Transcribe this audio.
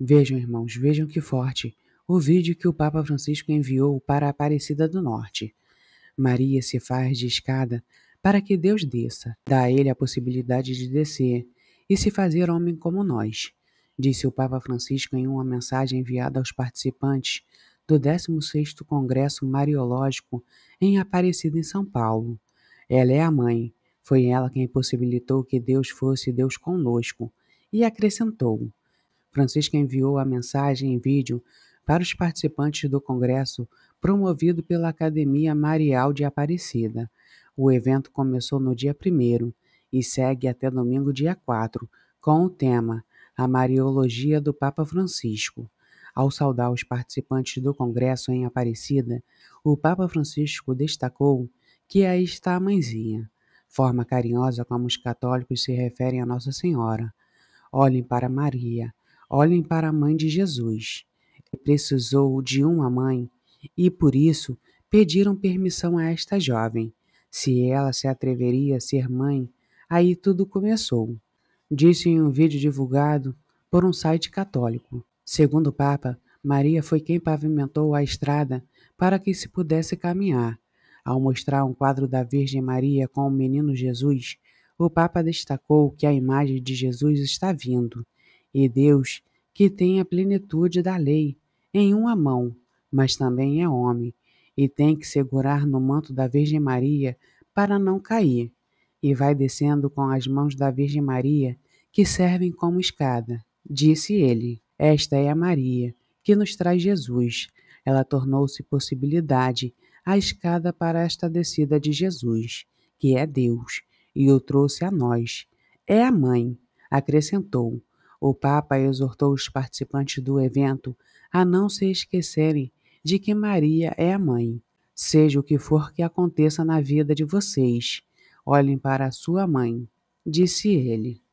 Vejam, irmãos, vejam que forte o vídeo que o Papa Francisco enviou para a Aparecida do Norte. Maria se faz de escada para que Deus desça, dá a ele a possibilidade de descer e se fazer homem como nós, disse o Papa Francisco em uma mensagem enviada aos participantes do 16º Congresso Mariológico em Aparecida em São Paulo. Ela é a mãe, foi ela quem possibilitou que Deus fosse Deus conosco, e acrescentou: Francisca enviou a mensagem em vídeo para os participantes do congresso promovido pela Academia Marial de Aparecida. O evento começou no dia 1 e segue até domingo, dia 4, com o tema A Mariologia do Papa Francisco. Ao saudar os participantes do congresso em Aparecida, o Papa Francisco destacou que aí está a mãezinha, forma carinhosa como os católicos se referem a Nossa Senhora. Olhem para Maria, Olhem para a mãe de Jesus. Ele precisou de uma mãe e, por isso, pediram permissão a esta jovem. Se ela se atreveria a ser mãe, aí tudo começou. Disse em um vídeo divulgado por um site católico. Segundo o Papa, Maria foi quem pavimentou a estrada para que se pudesse caminhar. Ao mostrar um quadro da Virgem Maria com o menino Jesus, o Papa destacou que a imagem de Jesus está vindo. E Deus, que tem a plenitude da lei em uma mão, mas também é homem, e tem que segurar no manto da Virgem Maria para não cair, e vai descendo com as mãos da Virgem Maria, que servem como escada. Disse ele: Esta é a Maria, que nos traz Jesus. Ela tornou-se possibilidade, a escada para esta descida de Jesus, que é Deus, e o trouxe a nós. É a mãe, acrescentou o Papa exortou os participantes do evento a não se esquecerem de que Maria é a mãe. Seja o que for que aconteça na vida de vocês, olhem para a sua mãe, disse ele.